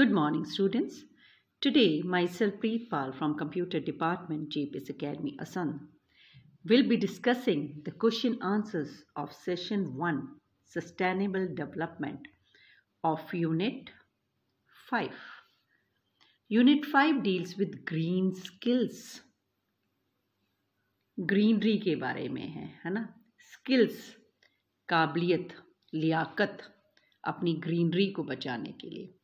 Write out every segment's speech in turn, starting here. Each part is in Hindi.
Good morning students. Today myself Preet Pal from Computer Department JPS Academy Assam will be discussing the question answers of session 1 Sustainable Development of unit 5. Unit 5 deals with green skills. Greenery के बारे में है है ना स्किल्स काबिलियत लियाकत अपनी ग्रीनरी को बचाने के लिए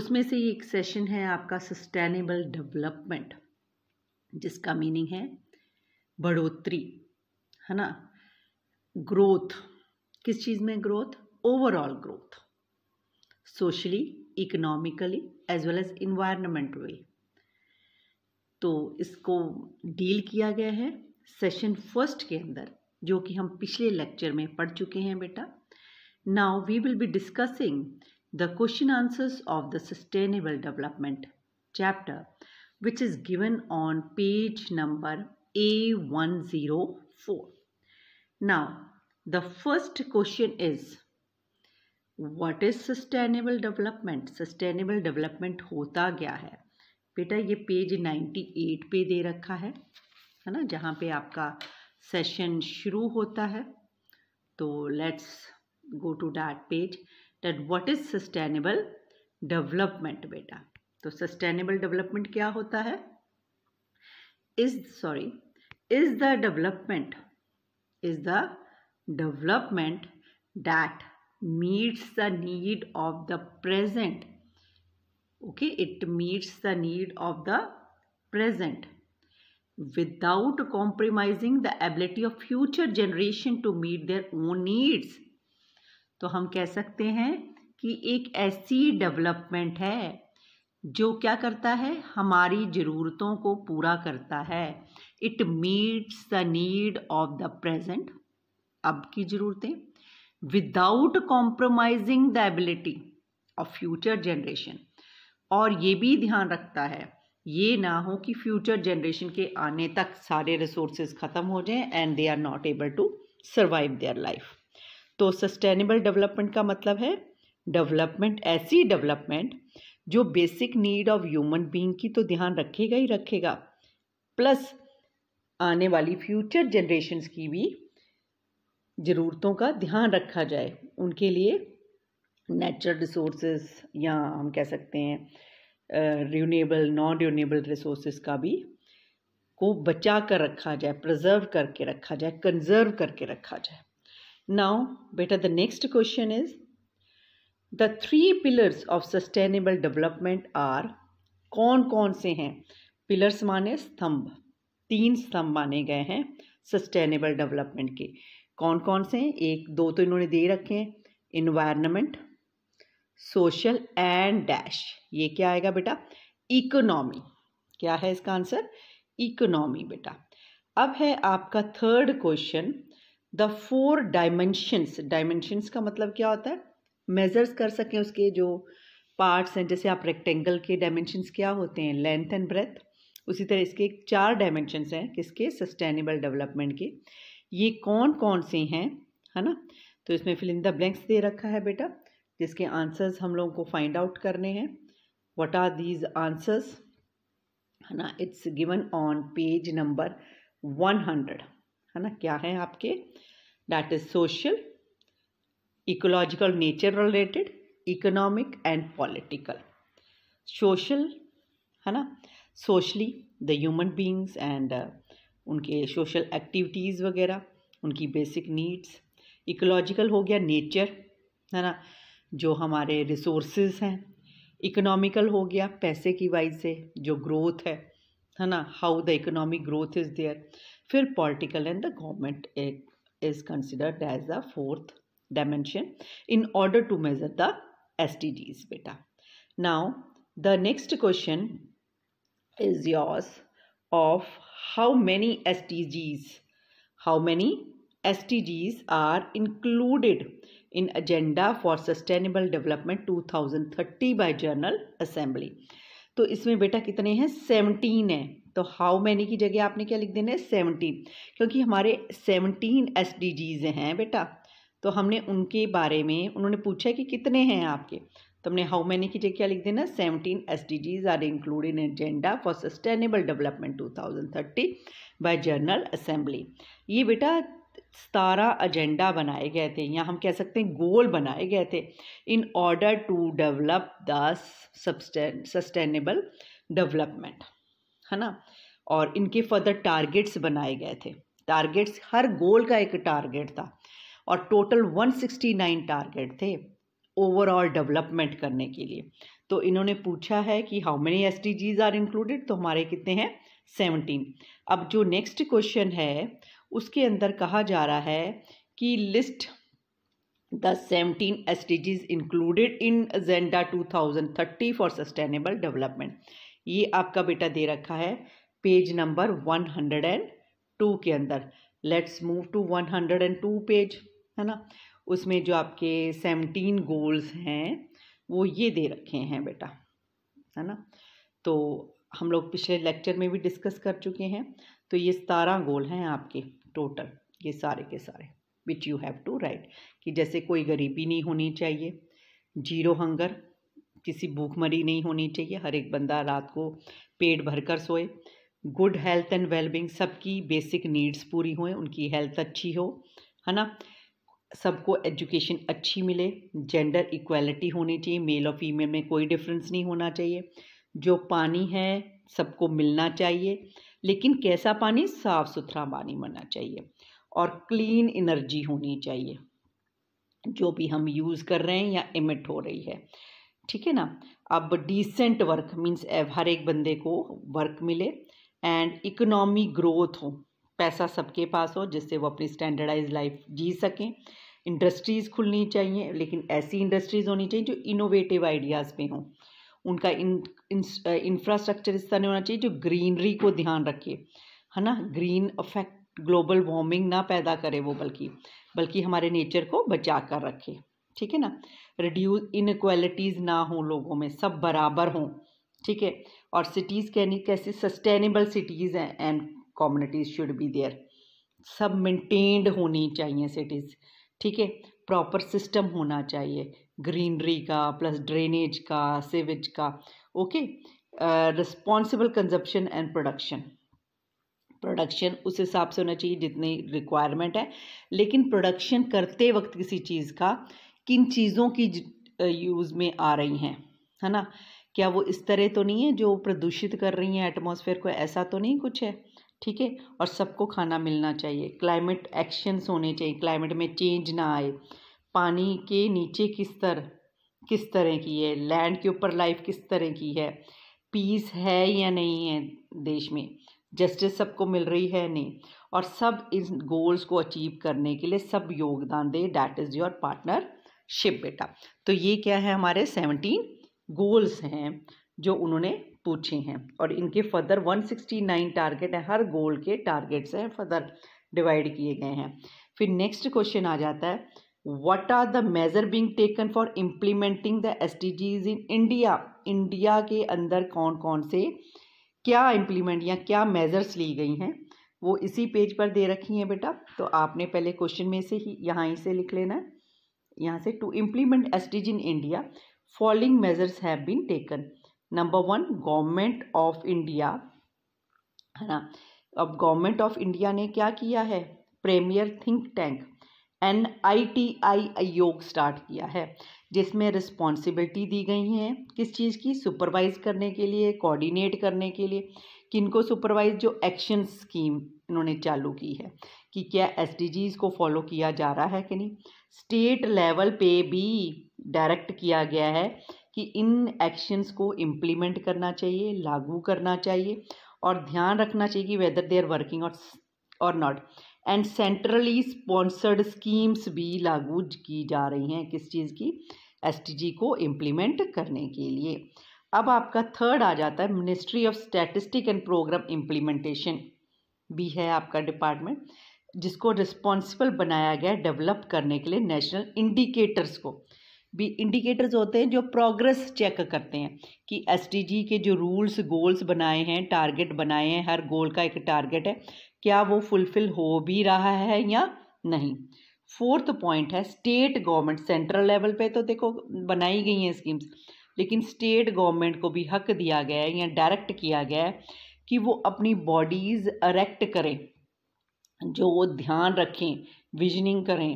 उसमें से एक सेशन है आपका सस्टेनेबल डेवलपमेंट जिसका मीनिंग है बढ़ोतरी है ना ग्रोथ किस चीज़ में growth overall growth socially economically as well as environmentally तो इसको डील किया गया है सेशन फर्स्ट के अंदर जो कि हम पिछले लेक्चर में पढ़ चुके हैं बेटा now we will be discussing the question answers of the Sustainable Development chapter, which is given on page number A104. Now, the first question is What is sustainable development? Sustainable development hota क्या hai beta ye page 98 pe de rakha hai hai na jahan pe aapka session shuru hota hai तो let's go to that page that what is sustainable development बेटा तो सस्टेनेबल डेवलपमेंट क्या होता है is sorry is the development is the development that meets the need of the present okay it meets the need of the present without compromising the ability of future generation to meet their own needs तो हम कह सकते हैं कि एक ऐसी डेवलपमेंट है जो क्या करता है हमारी ज़रूरतों को पूरा करता है it meets the need of the present अब की ज़रूरतें without compromising the ability of future generation और ये भी ध्यान रखता है ये ना हो कि फ्यूचर जनरेशन के आने तक सारे रिसोर्सेज ख़त्म हो जाएं and they are not able to survive their life तो सस्टेनेबल डेवलपमेंट का मतलब है डेवलपमेंट ऐसी डेवलपमेंट जो basic need of human being की तो ध्यान रखेगा ही रखेगा प्लस आने वाली फ्यूचर जनरेशन्स की भी ज़रूरतों का ध्यान रखा जाए उनके लिए नेचुरल रिसोर्सेज या हम कह सकते हैं रीनेबल नॉन रीनेबल रिसोर्सेज का भी को बचा कर रखा जाए प्रिजर्व करके रखा जाए कंजर्व करके रखा जाए Now, better the next question is the three pillars of sustainable development are कौन कौन से हैं पिलर्स माने स्तंभ तीन स्तंभ माने गए हैं सस्टेनेबल डेवलपमेंट के कौन कौन से हैं एक दो तो इन्होंने दे रखे हैं इन्वायरमेंट सोशल एंड डैश ये क्या आएगा बेटा इकोनॉमी क्या है इसका आंसर इकोनॉमी बेटा अब है आपका third question the four dimensions dimensions का मतलब क्या होता है मेजर्स कर सकें उसके जो पार्ट्स हैं जैसे आप रेक्टेंगल के डायमेंशंस क्या होते हैं लेंथ एंड ब्रेथ उसी तरह इसके चार डायमेंशंस हैं किसके सस्टेनेबल डेवलपमेंट के ये कौन कौन से हैं है ना तो इसमें फिल इन द ब्लैंक्स दे रखा है बेटा जिसके आंसर्स हम लोगों को फाइंड आउट करने हैं वट आर दीज आंसर्स है ना it's given on page number one hundred है ना क्या हैं आपके that is social ecological nature related economic and political social है ना socially the human beings and उनके सोशल एक्टिविटीज़ वगैरह उनकी बेसिक नीड्स इकोलॉजिकल हो गया नेचर है ना जो हमारे रिसोर्स हैं इकोनॉमिकल हो गया पैसे की वाइज से जो ग्रोथ है है ना how the economic growth is there फिर पॉलिटिकल एंड द गवर्नमेंट एक is considered as the fourth dimension in order to measure the S T Ds बेटा now the next question is yours of how many S T Gs how many S T Gs are included in agenda for sustainable development two thousand thirty by general assembly तो इसमें बेटा कितने हैं सेवनटीन है तो हाउ मैनी की जगह आपने क्या लिख देना है सेवनटीन क्योंकि हमारे सेवनटीन एस हैं बेटा तो हमने उनके बारे में उन्होंने पूछा कि कितने हैं आपके तो हमने हाउ मैनी की जगह क्या लिख देना seventeen S D Gs are include in agenda for sustainable development two thousand thirty by general assembly ये बेटा सतारह एजेंडा बनाए गए थे या हम कह सकते हैं गोल बनाए गए थे in order to develop the sustainable development है ना और इनके फर्दर टारगेट्स बनाए गए थे टारगेट्स हर गोल का एक टारगेट था और टोटल 169 टारगेट थे ओवरऑल डेवलपमेंट करने के लिए तो इन्होंने पूछा है कि how many S Gs are included तो हमारे कितने हैं सेवनटीन अब जो नेक्स्ट क्वेश्चन है उसके अंदर कहा जा रहा है कि list the seventeen the included in agenda two thousand thirty for sustainable development ये आपका बेटा दे रखा है page number one hundred and two के अंदर let's move to one hundred and two page है ना उसमें जो आपके सेवनटीन गोल्स हैं वो ये दे रखे हैं बेटा है ना तो हम लोग पिछले लेक्चर में भी डिस्कस कर चुके हैं तो ये सतारह गोल हैं आपके टोटल ये सारे के सारे which you have to write कि जैसे कोई गरीबी नहीं होनी चाहिए जीरो हंगर किसी भूखमरी नहीं होनी चाहिए हर एक बंदा रात को पेट भरकर सोए गुड हेल्थ एंड वेलबींग सबकी बेसिक नीड्स पूरी हों उनकी हेल्थ अच्छी हो है ना सबको एजुकेशन अच्छी मिले जेंडर इक्वलिटी होनी चाहिए मेल और फीमेल में कोई डिफरेंस नहीं होना चाहिए जो पानी है सबको मिलना चाहिए लेकिन कैसा पानी साफ़ सुथरा पानी बनना चाहिए और क्लीन एनर्जी होनी चाहिए जो भी हम यूज़ कर रहे हैं या इमिट हो रही है ठीक है ना अब डिसेंट वर्क मीन्स हर एक बंदे को वर्क मिले एंड इकोनॉमी ग्रोथ हो पैसा सबके पास हो जिससे वो अपनी स्टैंडर्डाइज लाइफ जी सकें इंडस्ट्रीज़ खुलनी चाहिए लेकिन ऐसी इंडस्ट्रीज़ होनी चाहिए जो इनोवेटिव आइडियाज़ पे हों उनका इंफ्रास्ट्रक्चर इस तरह होना चाहिए जो ग्रीनरी को ध्यान रखे है ना ग्रीन अफेक्ट ग्लोबल वार्मिंग ना पैदा करे वो बल्कि बल्कि हमारे नेचर को बचा कर रखे ठीक है ना रिड्यूस इनक्वालिटीज़ ना हो लोगों में सब बराबर हों ठीक है और सिटीज़ कहनी कैसे सस्टेनेबल सिटीज़ हैं and communities should be there सब मेंटेन्ड होनी चाहिए सिटीज़ ठीक है प्रॉपर सिस्टम होना चाहिए ग्रीनरी का प्लस ड्रेनेज का सेवेज का okay responsible consumption and production production उस हिसाब से होना चाहिए जितनी रिक्वायरमेंट है लेकिन प्रोडक्शन करते वक्त किसी चीज़ का किन चीज़ों की यूज़ में आ रही हैं है ना क्या वो इस तरह तो नहीं है जो प्रदूषित कर रही हैं एटमॉस्फेयर को ऐसा तो नहीं कुछ है ठीक है और सबको खाना मिलना चाहिए क्लाइमेट एक्शंस होने चाहिए क्लाइमेट में चेंज ना आए पानी के नीचे किस तरह किस तरह की है लैंड के ऊपर लाइफ किस तरह की है पीस है या नहीं है देश में जस्टिस सबको मिल रही है नहीं और सब इन गोल्स को अचीव करने के लिए सब योगदान दे that is your partnership बेटा तो ये क्या है हमारे सेवनटीन गोल्स हैं जो उन्होंने पूछे हैं और इनके फर्दर 169 टारगेट है हर गोल के टारगेट्स हैं फर्दर डिवाइड किए गए हैं फिर नेक्स्ट क्वेश्चन आ जाता है what are the measure being taken for implementing the S in India India के अंदर कौन कौन से क्या इम्प्लीमेंट या क्या मेजर्स ली गई हैं वो इसी पेज पर दे रखी हैं बेटा तो आपने पहले क्वेश्चन में से ही यहाँ ही से लिख लेना है यहाँ से to implement S in India following measures have been taken number one government of India है ना अब गवर्नमेंट ऑफ इंडिया ने क्या किया है premier think tank N I T I Aayog start किया है जिसमें रिस्पॉन्सिबिलिटी दी गई हैं किस चीज़ की सुपरवाइज करने के लिए कोऑर्डिनेट करने के लिए किनको सुपरवाइज जो एक्शन स्कीम इन्होंने चालू की है कि क्या एस को फॉलो किया जा रहा है कि नहीं स्टेट लेवल पे भी डायरेक्ट किया गया है कि इन एक्शंस को इम्प्लीमेंट करना चाहिए लागू करना चाहिए और ध्यान रखना चाहिए कि वेदर दे आर वर्किंग और और not and centrally sponsored schemes भी लागू की जा रही हैं किस चीज़ की एस को इम्प्लीमेंट करने के लिए अब आपका थर्ड आ जाता है ministry of statistic and programme implementation भी है आपका डिपार्टमेंट जिसको रिस्पॉन्सिबल बनाया गया डेवलप करने के लिए नेशनल इंडिकेटर्स को भी इंडिकेटर्स होते हैं जो प्रोग्रेस चेक करते हैं कि एस के जो रूल्स गोल्स बनाए हैं टारगेट बनाए हैं हर गोल का एक टारगेट है क्या वो फुलफिल हो भी रहा है या नहीं फोर्थ पॉइंट है स्टेट गवर्नमेंट सेंट्रल लेवल पे तो देखो बनाई गई हैं स्कीम्स लेकिन स्टेट गवर्नमेंट को भी हक दिया गया है या डायरेक्ट किया गया है कि वो अपनी बॉडीज़ अरेक्ट करें जो वो ध्यान रखें विजनिंग करें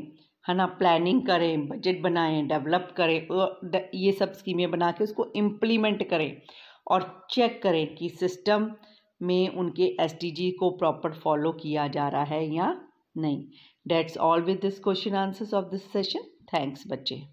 है ना प्लानिंग करें बजट बनाएं डेवलप करें ये सब स्कीमें बना के उसको इम्प्लीमेंट करें और चेक करें कि सिस्टम में उनके एस को प्रॉपर फॉलो किया जा रहा है या नहीं that's all with this question answers of this session thanks बच्चे